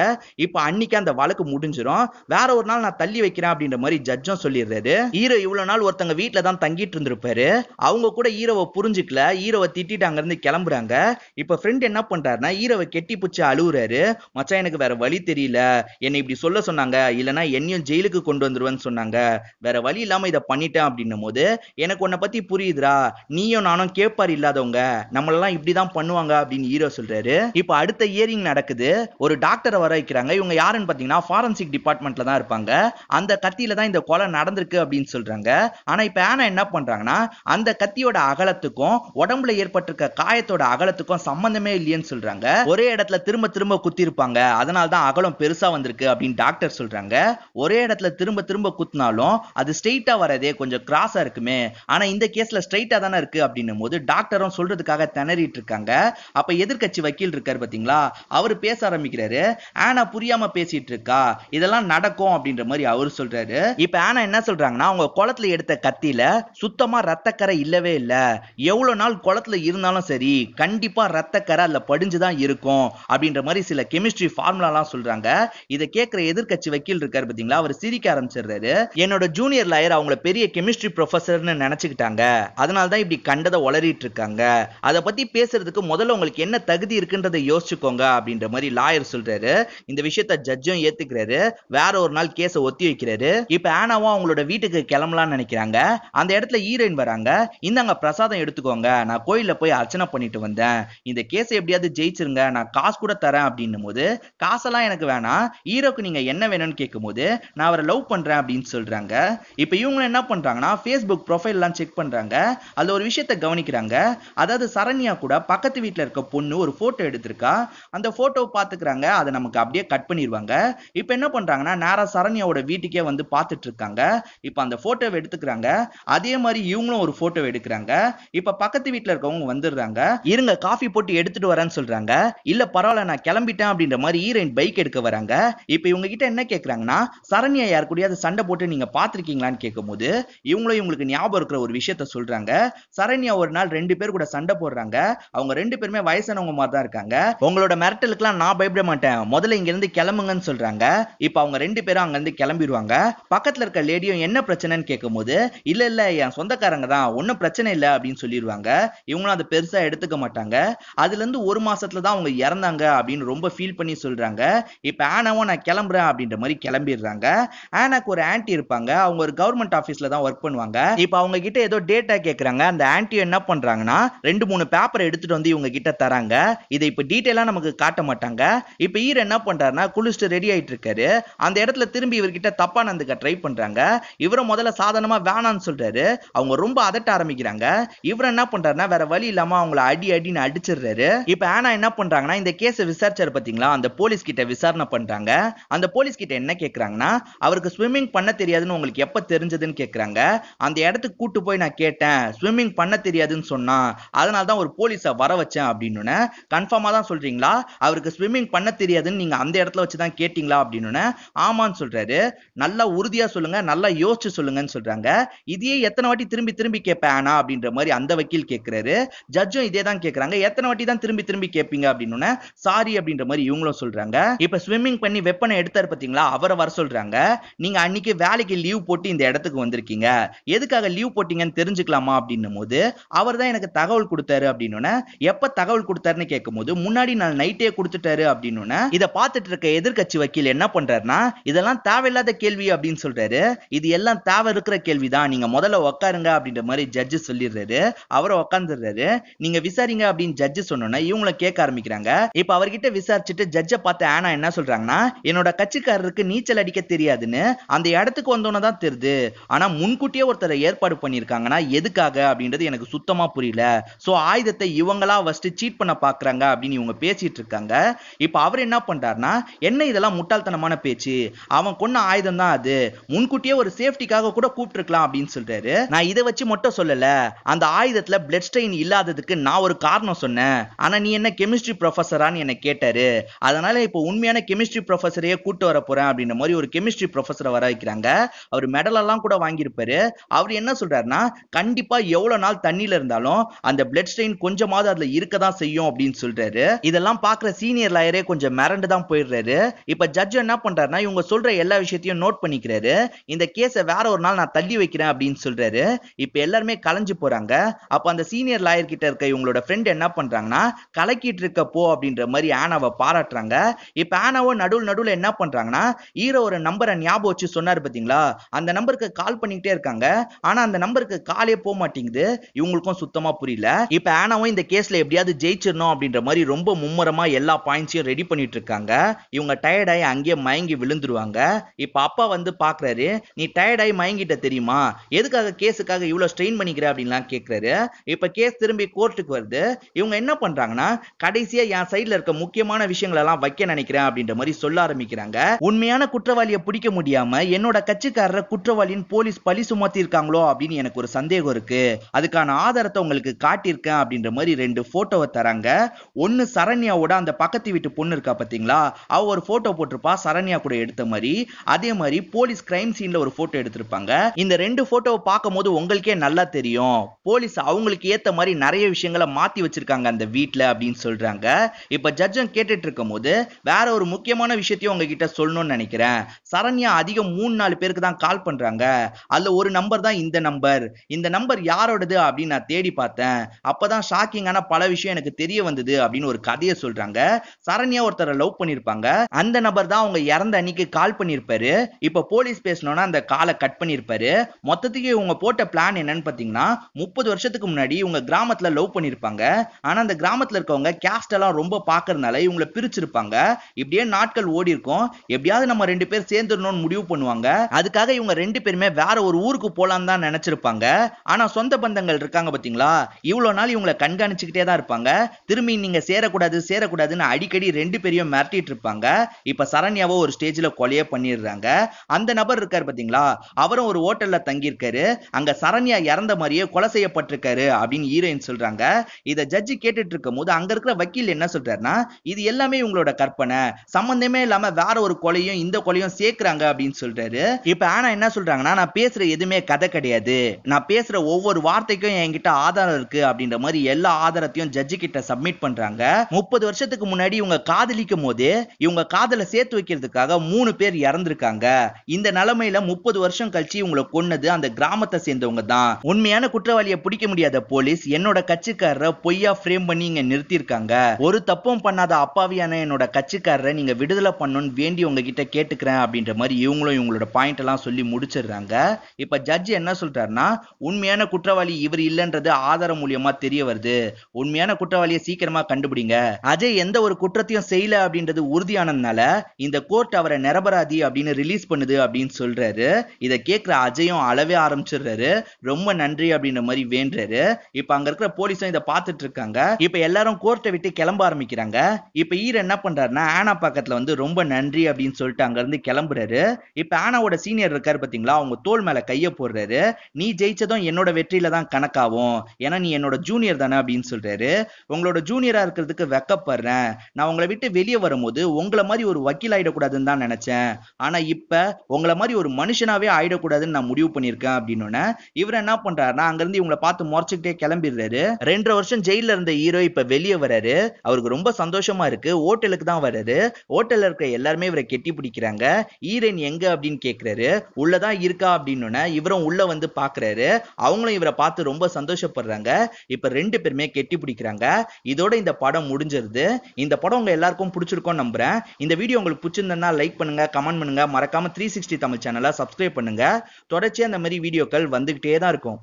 இப்ப அன்னைக்கு அந்த வழக்கு முடிஞ்சிடும் வேற ஒரு நாள் நான் தள்ளி வைக்கிறேன் அப்படின்ற மாதிரி ஜட்ஜும் சொல்லிடுறாரு பண்ணிட்டு ஹீரோ இவ்வளவு நாள் ஒருத்தங்க வீட்டுல தான் தங்கிட்டு இருந்திருப்பாரு அவங்க கூட ஹீரோவை புரிஞ்சுக்கல ஹீரோவை திட்டிட்டு அங்க இருந்து கிளம்புறாங்க இப்ப ஃப்ரெண்ட் என்ன பண்றாருன்னா ஹீரோவை கெட்டி பிடிச்சி அழுகுறாரு மச்சான் எனக்கு வேற வழி தெரியல என்னை இப்படி சொல்ல சொன்னாங்க இல்லைன்னா என்னையும் ஜெயிலுக்கு கொண்டு வந்துருவேன்னு சொன்னாங்க வேற வழி இல்லாம இதை பண்ணிட்டேன் அப்படின்னும் போது எனக்கு உன்னை பத்தி புரியுதுரா நீயும் நானும் கேட்பாரு இல்லாதவங்க நம்மளெல்லாம் இப்படிதான் பண்ணுவாங்க அப்படின்னு ஹீரோ சொல்றாரு இப்ப அடுத்த இயரிங் நடக்குது ஒரு டாக்டரை வர வைக்கிறாங்க இவங்க யாருன்னு பாத்தீங்கன்னா ஃபாரன்சிக் டிபார்ட்மெண்ட்ல தான் இருப்பாங்க அந்த கத்தியில தான் இந்த கொலை நடந்திருக்கு இருக்கு அப்படின்னு சொல்றாங்க ஆனா இப்ப ஆனா என்ன பண்றாங்கன்னா அந்த கத்தியோட அகலத்துக்கும் உடம்புல ஏற்பட்டிருக்க காயத்தோட அகலத்துக்கும் சம்பந்தமே இல்லையன்னு சொல்றாங்க ஒரே இடத்துல திரும்ப திரும்ப குத்திருப்பாங்க அதனால தான் அகலம் பெருசா வந்திருக்கு அப்படின்னு டாக்டர் சொல்றாங்க ஒரே இடத்துல திரும்ப திரும்ப குத்தினாலும் அது ஸ்ட்ரெயிட்டா வரதே கொஞ்சம் கிராஸா இருக்குமே ஆனா இந்த கேஸ்ல ஸ்ட்ரெயிட்டா தானே இருக்கு அப்படின்னும் போது டாக்டரும் சொல்றதுக்காக திணறிட்டு இருக்காங்க அப்ப எதிர்கட்சி வக்கீல் இருக்காரு பாத்தீங்களா அவர் பேச ஆரம்பிக்கிறாரு ஆனா புரியாம பேசிட்டு இருக்கா இதெல்லாம் நடக்கும் அப்படின்ற மாதிரி அவர் சொல்றாரு இப்ப ஆனா என்ன சொல்ற சொல்றாங்கன்னா அவங்க குளத்துல எடுத்த கத்தியில சுத்தமா ரத்தக்கரை இல்லவே இல்ல எவ்வளவு நாள் குளத்துல இருந்தாலும் சரி கண்டிப்பா ரத்தக்கரை அதுல படிஞ்சுதான் இருக்கும் அப்படின்ற மாதிரி சில கெமிஸ்ட்ரி எல்லாம் சொல்றாங்க இதை கேட்கிற எதிர்கட்சி வக்கீல் இருக்காரு பாத்தீங்களா அவர் சிரிக்க ஆரம்பிச்சிடுறாரு என்னோட ஜூனியர் லாயர் அவங்கள பெரிய கெமிஸ்ட்ரி ப்ரொஃபஸர்னு நினைச்சுக்கிட்டாங்க அதனால தான் இப்படி கண்டதை வளரிட்டு இருக்காங்க அதை பத்தி பேசுறதுக்கு முதல்ல உங்களுக்கு என்ன தகுதி இருக்குன்றதை யோசிச்சுக்கோங்க அப்படின்ற மாதிரி லாயர் சொல்றாரு இந்த விஷயத்த ஜட்ஜும் ஏத்துக்கிறாரு வேற ஒரு நாள் கேஸ ஒத்தி வைக்கிறாரு இப்ப ஆனாவும் அவங்களோட வீட்டுக்கு கிளம்பலான்னு நினைக்கிறாங்க அந்த இடத்துல ஈரன் வராங்க இந்தாங்க பிரசாதம் எடுத்துக்கோங்க நான் கோயிலில் போய் அர்ச்சனை பண்ணிட்டு வந்தேன் இந்த கேஸ் எப்படியாவது ஜெயிச்சிருங்க நான் காசு கூட தரேன் அப்படின்னும் போது காசெல்லாம் எனக்கு வேணாம் ஹீரோக்கு நீங்க என்ன வேணும்னு கேட்கும்போது நான் அவரை லவ் பண்றேன் அப்படின்னு சொல்றாங்க இப்ப இவங்க என்ன பண்றாங்கன்னா ஃபேஸ்புக் ப்ரொஃபைல்லாம் செக் பண்றாங்க அதுல ஒரு விஷயத்த கவனிக்கிறாங்க அதாவது சரண்யா கூட பக்கத்து வீட்டுல இருக்க பொண்ணு ஒரு போட்டோ எடுத்திருக்கா அந்த போட்டோவை பாத்துக்கிறாங்க அதை நமக்கு அப்படியே கட் பண்ணிடுவாங்க இப்ப என்ன பண்றாங்கன்னா நேரா சரண்யாவோட வீட்டுக்கே வந்து பார்த்துட்டு இருக்காங்க இப்போ அந்த போட்டோவை எடுத்துக்கிறாங்க அதே மாதிரி இவங்களும் ஒரு போட்டோ எடுக்கிறாங்க இப்ப பக்கத்து வீட்டுல இருக்கவங்க வந்துடுறாங்க இருங்க காஃபி போட்டு எடுத்துட்டு வரேன்னு சொல்றாங்க இல்ல பரவாயில்ல நான் கிளம்பிட்டேன் அப்படின்ற மாதிரி ஹீரோயின் பைக் எடுக்க வராங்க இப்ப இவங்க கிட்ட என்ன கேக்குறாங்கன்னா சரண்யா யார் கூடயாவது சண்டை போட்டு நீங்க பாத்திருக்கீங்களான்னு கேட்கும்போது இவங்களும் இவங்களுக்கு ஞாபகம் இருக்கிற ஒரு விஷயத்த சொல்றாங்க சரண்யா ஒரு நாள் ரெண்டு பேர் கூட சண்டை போடுறாங்க அவங்க ரெண்டு பேருமே வயசானவங்க மாதிரி தான் இருக்காங்க உங்களோட மிரட்டலுக்குலாம் நான் பயப்பட மாட்டேன் முதல்ல இங்க இருந்து கிளம்புங்கன்னு சொல்றாங்க இப்ப அவங்க ரெண்டு பேரும் அங்க இருந்து கிளம்பிடுவாங்க பக்கத்துல இருக்க லேடியும் என்ன பிரச்சனைன்னு கேட்கும்போது இல்ல இல்ல என் சொந்தக்காரங்க தான் ஒன்றும் பிரச்சனை இல்லை அப்படின்னு சொல்லிடுவாங்க இவங்களும் அதை பெருசா எடுத்துக்க மாட்டாங்க அதுல இருந்து ஒரு மாசத்துல தான் அவங்க இறந்தாங்க அப்படின்னு ரொம்ப ஃபீல் பண்ணி சொல்றாங்க இப்ப ஆனாவும் நான் கிளம்புறேன் அப்படின்ற மாதிரி கிளம்பிடுறாங்க ஆனாக்கு ஒரு ஆன்டி இருப்பாங்க அவங்க ஒரு கவர்மெண்ட் ஆபீஸ்ல தான் ஒர்க் பண்ணுவாங்க இப்ப அவங்க கிட்ட ஏதோ டேட்டா கேக்குறாங்க அந்த ஆன்டி என்ன பண்றாங்கன்னா ரெண்டு மூணு பேப்பர் எடுத்துட்டு வந்து இவங்க கிட்ட தராங்க இதை இப்ப டீட்டெயிலா நமக்கு காட்ட மாட்டாங்க இப்ப ஈர என்ன பண்றாருன்னா குளிச்சுட்டு ரெடி ஆயிட்டு இருக்காரு அந்த இடத்துல திரும்பி இவர்கிட்ட தப்பா நடந்துக்க ட்ரை பண்றாங்க இவரும் முதல்ல சாதாரணமா வேணான்னு சொல்றாரு அவங்க ரொம்ப அதட்ட ஆரம்பிக்கிறாங்க இவர் என்ன பண்றாருன்னா வேற வழி இல்லாம அவங்கள அடி அடின்னு அடிச்சிடுறாரு இப்ப ஆனா என்ன பண்றாங்கன்னா இந்த கேஸ விசாரிச்சாரு பாத்தீங்களா அந்த போலீஸ் கிட்ட விசாரணை பண்றாங்க அந்த போலீஸ் கிட்ட என்ன கேக்குறாங்கன்னா அவருக்கு ஸ்விம்மிங் பண்ண தெரியாதுன்னு உங்களுக்கு எப்ப தெரிஞ்சதுன்னு கேக்குறாங்க அந்த இடத்துக்கு கூட்டு போய் நான் கேட்டேன் ஸ்விம்மிங் பண்ண தெரியாதுன்னு சொன்னா அதனால தான் ஒரு போலீஸை வர வச்சேன் அப்படின்னு கன்ஃபார்மா தான் சொல்றீங்களா அவருக்கு ஸ்விம்மிங் பண்ண தெரியாதுன்னு நீங்க அந்த இடத்துல வச்சு தான் கேட்டீங்களா அப்படின்னு ஆமான்னு சொல்றாரு நல்லா உறுதியா சொல்லுங்க நல்லா யோசிச்சு சொல்லுங்கன்னு சொல்றாங்க இதையே எத்தனை வாட்டி திரும்பி திரும்பி கேட்பேன் அப்படின்ற மாதிரி அந்த வக்கீல் கேட்கிறாரு ஜட்ஜும் இதே தான் கேட்கறாங்க எத்தனை வாட்டி தான் திரும்பி திரும்பி கேட்பீங்க அப்படின்னு சாரி அப்படின்ற மாதிரி இவங்களும் சொல்றாங்க இப்ப ஸ்விம்மிங் பண்ணி வெப்பனை எடுத்தாரு பாத்தீங்களா அவரை வர சொல்றாங்க நீங்க அன்னைக்கு வேலைக்கு லீவ் போட்டு இந்த இடத்துக்கு வந்திருக்கீங்க எதுக்காக லீவ் போட்டீங்கன்னு தெரிஞ்சுக்கலாமா அப்படின்னும் போது அவர் தான் எனக்கு தகவல் கொடுத்தாரு அப்படின்னு எப்ப தகவல் கொடுத்தாருன்னு கேட்கும் போது முன்னாடி நாள் நைட்டே கொடுத்துட்டாரு அப்படின்னு இதை பார்த்துட்டு இருக்க எதிர்கட்சி வக்கீல் என்ன பண்றாருன்னா இதெல்லாம் தேவையில்லாத கேள்வி அப்படின்னு சொல்றாரு இது எல்லாம் தேவை இருக்கிற கேள்விதான் நீங்க முதல்ல உட்காருங்க அப்படின்ற மாதிரி ஜட்ஜு சொல்லிடுறாரு அவரை உட்காந்துடுறாரு நீங்க விசாரிங்க அப்படின்னு ஜட்ஜு சொன்னோன்னா இவங்கள கேட்க ஆரம்பிக்கிறாங்க இப்ப அவர்கிட்ட விசாரிச்சுட்டு ஜட்ஜை பார்த்து ஆனா என்ன சொல்றாங்கன்னா என்னோட கட்சிக்காரருக்கு நீச்சல் அடிக்க தெரியாதுன்னு அந்த இடத்துக்கு வந்தோன்னு தான் தெரியுது ஆனா முன்கூட்டியே ஒருத்தர் ஏற்பாடு பண்ணியிருக்காங்கன்னா எதுக்காக அப்படின்றது எனக்கு சுத்தமா புரியல சோ ஆயுதத்தை இவங்களா ஃபர்ஸ்ட் சீட் பண்ண பாக்குறாங்க அப்படின்னு இவங்க பேசிட்டு இருக்காங்க இப்ப அவர் என்ன பண்றாருன்னா என்ன இதெல்லாம் முட்டாள்தனமான பேச்சு அவன் கொன்ன ஆயுதம் தான் அது முன்கூட்டியே ஒரு சேஃப் சேஃப்டிக்காக கூட கூப்பிட்டுருக்கலாம் அப்படின்னு சொல்றாரு நான் இதை வச்சு மட்டும் சொல்லல அந்த ஆயுதத்துல பிளட் ஸ்டெயின் இல்லாததுக்கு நான் ஒரு காரணம் சொன்னேன் ஆனா நீ என்ன கெமிஸ்ட்ரி ப்ரொஃபஸரான்னு என்ன கேட்டாரு அதனால இப்போ உண்மையான கெமிஸ்ட்ரி ப்ரொஃபஸரையே கூட்டு வர போறேன் அப்படின்ற மாதிரி ஒரு கெமிஸ்ட்ரி ப்ரொஃபஸரை வர வைக்கிறாங்க அவர் மெடலெல்லாம் கூட வாங்கியிருப்பாரு அவர் என்ன சொல்றாருன்னா கண்டிப்பா எவ்வளவு நாள் தண்ணியில இருந்தாலும் அந்த பிளட் ஸ்டெயின் கொஞ்சமாவது அதுல இருக்க தான் செய்யும் அப்படின்னு சொல்றாரு இதெல்லாம் பாக்குற சீனியர் லாயரே கொஞ்சம் மிரண்டு தான் போயிடுறாரு இப்ப ஜட்ஜ் என்ன பண்றாருன்னா இவங்க சொல்ற எல்லா விஷயத்தையும் நோட் பண்ணிக்கிறாரு இந்த கேஸ் கேஸை வேற ஒரு நாள் நான் தள்ளி வைக்கிறேன் அப்படின்னு சொல்றாரு இப்போ எல்லாருமே கலைஞ்சு போறாங்க அப்போ அந்த சீனியர் லாயர் கிட்ட இருக்க இவங்களோட ஃப்ரெண்ட் என்ன பண்றாங்கன்னா கலக்கிட்டு இருக்க போ அப்படின்ற மாதிரி ஆனாவை பாராட்டுறாங்க இப்போ ஆனாவோ நடுவில் நடுவில் என்ன பண்றாங்கன்னா ஈரோ ஒரு நம்பரை ஞாபகம் வச்சு சொன்னார் பார்த்தீங்களா அந்த நம்பருக்கு கால் பண்ணிக்கிட்டே இருக்காங்க ஆனா அந்த நம்பருக்கு காலே போக மாட்டேங்குது இவங்களுக்கும் சுத்தமா புரியல இப்போ ஆனாவும் இந்த கேஸ்ல எப்படியாவது ஜெயிச்சிடணும் அப்படின்ற மாதிரி ரொம்ப மும்முரமா எல்லா பாயிண்ட்ஸையும் ரெடி பண்ணிட்டு இருக்காங்க இவங்க டயர்டாயி அங்கேயே மயங்கி விழுந்துருவாங்க இப்போ அப்பா வந்து பாக்குறாரு நீ டயர்ட் டயர்டாகி மயங்கிட்ட தெரியுமா எதுக்காக கேஸுக்காக இவ்வளோ ஸ்ட்ரெயின் பண்ணிக்கிற அப்படின்லாம் கேட்குறாரு இப்போ கேஸ் திரும்பி கோர்ட்டுக்கு வருது இவங்க என்ன பண்ணுறாங்கன்னா கடைசியாக என் சைடில் இருக்க முக்கியமான விஷயங்களெல்லாம் வைக்க நினைக்கிறேன் அப்படின்ற மாதிரி சொல்ல ஆரம்பிக்கிறாங்க உண்மையான குற்றவாளியை பிடிக்க முடியாம என்னோட கட்சிக்காரர் குற்றவாளியின் போலீஸ் பழி சுமாத்தி இருக்காங்களோ அப்படின்னு எனக்கு ஒரு சந்தேகம் இருக்கு அதுக்கான ஆதாரத்தை உங்களுக்கு காட்டியிருக்கேன் அப்படின்ற மாதிரி ரெண்டு போட்டோவை தராங்க ஒன்னு சரண்யாவோட அந்த பக்கத்து வீட்டு பொண்ணு இருக்கா பார்த்தீங்களா அவ ஒரு போட்டோ போட்டிருப்பா சரண்யா கூட எடுத்த மாதிரி அதே மாதிரி போலீஸ் கிரைம் சீன்ல ஒரு போட்டோ போட்டோ எடுத்திருப்பாங்க இந்த ரெண்டு போட்டோவை பார்க்கும் போது உங்களுக்கே நல்லா தெரியும் போலீஸ் அவங்களுக்கு ஏத்த மாதிரி நிறைய விஷயங்களை மாத்தி வச்சிருக்காங்க அந்த வீட்டுல அப்படின்னு சொல்றாங்க இப்ப கேட்டுட்டு இருக்கும் போது வேற ஒரு முக்கியமான விஷயத்தையும் உங்ககிட்ட சொல்லணும்னு நினைக்கிறேன் சரண்யா அதிகம் மூணு நாலு பேருக்கு தான் கால் பண்றாங்க அதுல ஒரு நம்பர் தான் இந்த நம்பர் இந்த நம்பர் யாரோடது அப்படின்னு நான் தேடி பார்த்தேன் அப்பதான் ஷாக்கிங்கான பல விஷயம் எனக்கு தெரிய வந்தது அப்படின்னு ஒரு கதையை சொல்றாங்க சரண்யா ஒருத்தரை லவ் பண்ணிருப்பாங்க அந்த நபர் தான் அவங்க இறந்த அன்னைக்கு கால் பண்ணிருப்பாரு இப்ப போலீஸ் பேசணும்னா அந்த காலை கட் பண்ணியிருப்பாரு மொத்தத்துக்கு இவங்க போட்ட பிளான் என்னன்னு பார்த்தீங்கன்னா முப்பது வருஷத்துக்கு முன்னாடி இவங்க கிராமத்தில் லவ் பண்ணியிருப்பாங்க ஆனால் அந்த கிராமத்தில் இருக்கவங்க கேஸ்ட் எல்லாம் ரொம்ப பார்க்கறதுனால இவங்களை பிரிச்சிருப்பாங்க இப்படியே நாட்கள் ஓடி இருக்கும் எப்படியாவது நம்ம ரெண்டு பேர் சேர்ந்துடணும்னு முடிவு பண்ணுவாங்க அதுக்காக இவங்க ரெண்டு பேருமே வேற ஒரு ஊருக்கு போகலான்னு தான் நினச்சிருப்பாங்க ஆனால் சொந்த பந்தங்கள் இருக்காங்க பார்த்தீங்களா இவ்வளோ நாள் இவங்களை கண்காணிச்சுக்கிட்டே தான் இருப்பாங்க திரும்பி நீங்கள் சேரக்கூடாது சேரக்கூடாதுன்னு அடிக்கடி ரெண்டு பேரையும் மிரட்டிட்டு இருப்பாங்க இப்போ சரண்யாவோ ஒரு ஸ்டேஜில் கொலையே பண்ணிடுறாங்க அந்த நபர் இருக்கார் பார்த்தீங்களா அவரும் ஒரு ஹோட்டல்ல தங்கியிருக்காரு அங்க சரண்யா இறந்த மாதிரியே கொலை செய்யப்பட்டிருக்காரு அப்படின்னு ஹீரோயின் சொல்றாங்க இதை ஜட்ஜி கேட்டுட்டு இருக்கும் போது அங்க இருக்கிற வக்கீல் என்ன சொல்றாருன்னா இது எல்லாமே உங்களோட கற்பனை சம்பந்தமே இல்லாம வேற ஒரு கொலையும் இந்த கொலையும் சேர்க்கிறாங்க அப்படின்னு சொல்றாரு இப்ப ஆனா என்ன சொல்றாங்கன்னா நான் பேசுற எதுவுமே கதை கிடையாது நான் பேசுற ஒவ்வொரு வார்த்தைக்கும் என்கிட்ட ஆதாரம் இருக்கு அப்படின்ற மாதிரி எல்லா ஆதாரத்தையும் ஜட்ஜி கிட்ட சப்மிட் பண்றாங்க முப்பது வருஷத்துக்கு முன்னாடி இவங்க காதலிக்கும் போது இவங்க காதலை சேர்த்து வைக்கிறதுக்காக மூணு பேர் இறந்திருக்காங்க இந்த நிலைமையில முப்பது முப்பது வருஷம் கழிச்சு இவங்களை கொன்னது அந்த கிராமத்தை சேர்ந்தவங்க தான் உண்மையான குற்றவாளியை பிடிக்க முடியாத போலீஸ் என்னோட கட்சிக்காரரை பொய்யா ஃப்ரேம் பண்ணி இங்க நிறுத்திருக்காங்க ஒரு தப்பும் பண்ணாத அப்பாவியான என்னோட கட்சிக்காரரை நீங்க விடுதலை பண்ணணும்னு வேண்டி உங்ககிட்ட கேட்டுக்கிறேன் அப்படின்ற மாதிரி இவங்களும் இவங்களோட பாயிண்ட் எல்லாம் சொல்லி முடிச்சிடுறாங்க இப்ப ஜட்ஜ் என்ன சொல்றாருன்னா உண்மையான குற்றவாளி இவர் இல்லைன்றது ஆதாரம் மூலியமா தெரிய வருது உண்மையான குற்றவாளியை சீக்கிரமா கண்டுபிடிங்க அஜய் எந்த ஒரு குற்றத்தையும் செய்யல அப்படின்றது உறுதியானதுனால இந்த கோர்ட் அவரை நிரபராதி அப்படின்னு ரிலீஸ் பண்ணுது அப்படின்னு சொல்றாரு இதை கேட்குற அஜயும் அளவே ஆரம்பிச்சிடுறாரு ரொம்ப நன்றி அப்படின்ற மாதிரி வேண்டுறாரு இப்ப அங்க இருக்கிற போலீஸும் இதை பார்த்துட்டு இருக்காங்க இப்ப எல்லாரும் கோர்ட்டை விட்டு கிளம்ப ஆரம்பிக்கிறாங்க இப்ப ஈர என்ன பண்றாருன்னா ஆனா பக்கத்துல வந்து ரொம்ப நன்றி அப்படின்னு சொல்லிட்டு அங்க இருந்து கிளம்புறாரு இப்ப ஆனாவோட சீனியர் இருக்காரு பாத்தீங்களா அவங்க தோல் மேல கைய போடுறாரு நீ ஜெயிச்சதும் என்னோட வெற்றியில தான் கணக்காகும் ஏன்னா நீ என்னோட ஜூனியர் தானே அப்படின்னு சொல்றாரு உங்களோட ஜூனியரா இருக்கிறதுக்கு வெக்கப்படுறேன் நான் உங்களை விட்டு வெளியே வரும்போது உங்களை மாதிரி ஒரு வக்கீல் ஆயிடக்கூடாதுன்னு தான் நினைச்சேன் ஆனா இப்ப உங்களை மாதிரி ஒரு மனுஷனா ஃபுல்லாவே ஆயிடக்கூடாதுன்னு நான் முடிவு பண்ணியிருக்கேன் அப்படின்னு இவர் என்ன பண்றாருன்னா அங்கிருந்து இவங்களை பார்த்து முறைச்சுக்கிட்டே கிளம்பிடுறாரு ரெண்டரை வருஷம் ஜெயில இருந்த ஹீரோ இப்ப வெளியே வராரு அவருக்கு ரொம்ப சந்தோஷமா இருக்கு ஹோட்டலுக்கு தான் வர்றாரு ஹோட்டல்ல இருக்க எல்லாருமே இவரை கெட்டி பிடிக்கிறாங்க ஈரன் எங்க அப்படின்னு கேட்கிறாரு உள்ளதான் இருக்கா அப்படின்னு இவரும் உள்ள வந்து பாக்குறாரு அவங்களும் இவரை பார்த்து ரொம்ப சந்தோஷப்படுறாங்க இப்ப ரெண்டு பேருமே கெட்டி பிடிக்கிறாங்க இதோட இந்த படம் முடிஞ்சிருது இந்த படம் உங்க எல்லாருக்கும் பிடிச்சிருக்கோம் நம்புறேன் இந்த வீடியோ உங்களுக்கு பிடிச்சிருந்தா லைக் பண்ணுங்க கமெண்ட் பண்ணுங்க மறக்காம த்ரீ சிக்ஸ்டி தமிழ் சேனலை சப்ஸ்கிரைப் சப்ஸ்கிரைப் பண்ணுங்க தொடர்ச்சியாக அந்த மாதிரி வீடியோக்கள் வந்துகிட்டே தான் இருக்கும்